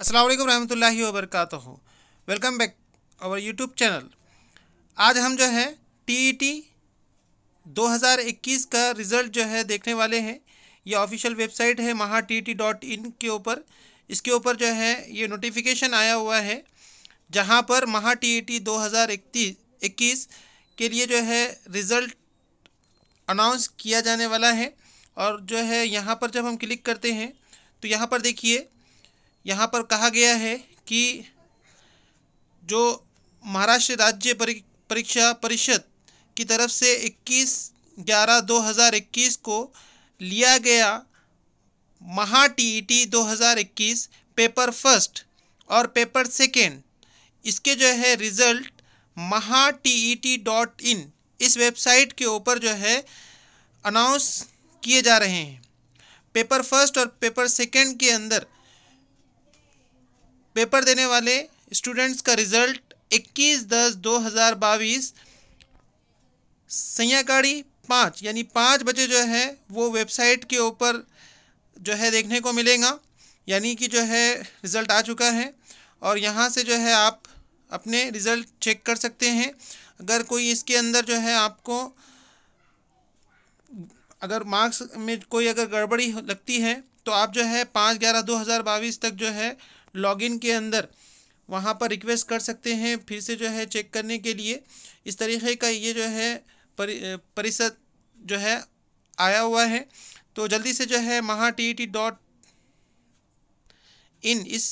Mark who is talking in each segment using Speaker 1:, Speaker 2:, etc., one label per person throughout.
Speaker 1: असलम रहमतुल्लाहि वरक welcome back our YouTube channel आज हम जो है टी e 2021 का रिज़ल्ट जो है देखने वाले हैं ये ऑफिशियल वेबसाइट है महा टी टी डॉट इन के ऊपर इसके ऊपर जो है ये नोटिफिकेशन आया हुआ है जहाँ पर महा टी टी e दो के लिए जो है रिज़ल्ट अनाउंस किया जाने वाला है और जो है यहाँ पर जब हम क्लिक करते हैं तो यहाँ पर देखिए यहाँ पर कहा गया है कि जो महाराष्ट्र राज्य परीक्षा परिषद की तरफ से 21 ग्यारह 2021 को लिया गया Maha T e 2021 paper first और पेपर सेकेंड इसके जो है रिज़ल्ट महा टी e डॉट इन इस वेबसाइट के ऊपर जो है अनाउंस किए जा रहे हैं पेपर फर्स्ट और पेपर सेकेंड के अंदर पेपर देने वाले स्टूडेंट्स का रिजल्ट 21 दस 2022 संयाकाड़ी पाँच यानी पाँच बजे जो है वो वेबसाइट के ऊपर जो है देखने को मिलेगा यानी कि जो है रिज़ल्ट आ चुका है और यहाँ से जो है आप अपने रिज़ल्ट चेक कर सकते हैं अगर कोई इसके अंदर जो है आपको अगर मार्क्स में कोई अगर गड़बड़ी लगती है तो आप जो है पाँच ग्यारह दो हज़ार बाईस तक जो है लॉगिन के अंदर वहाँ पर रिक्वेस्ट कर सकते हैं फिर से जो है चेक करने के लिए इस तरीके का ये जो है परिषद जो है आया हुआ है तो जल्दी से जो है महा टी टी डॉट इन इस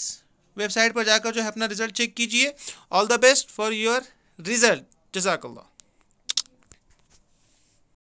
Speaker 1: वेबसाइट पर जाकर जो है अपना रिजल्ट चेक कीजिए all the best for your result जजाकल्ला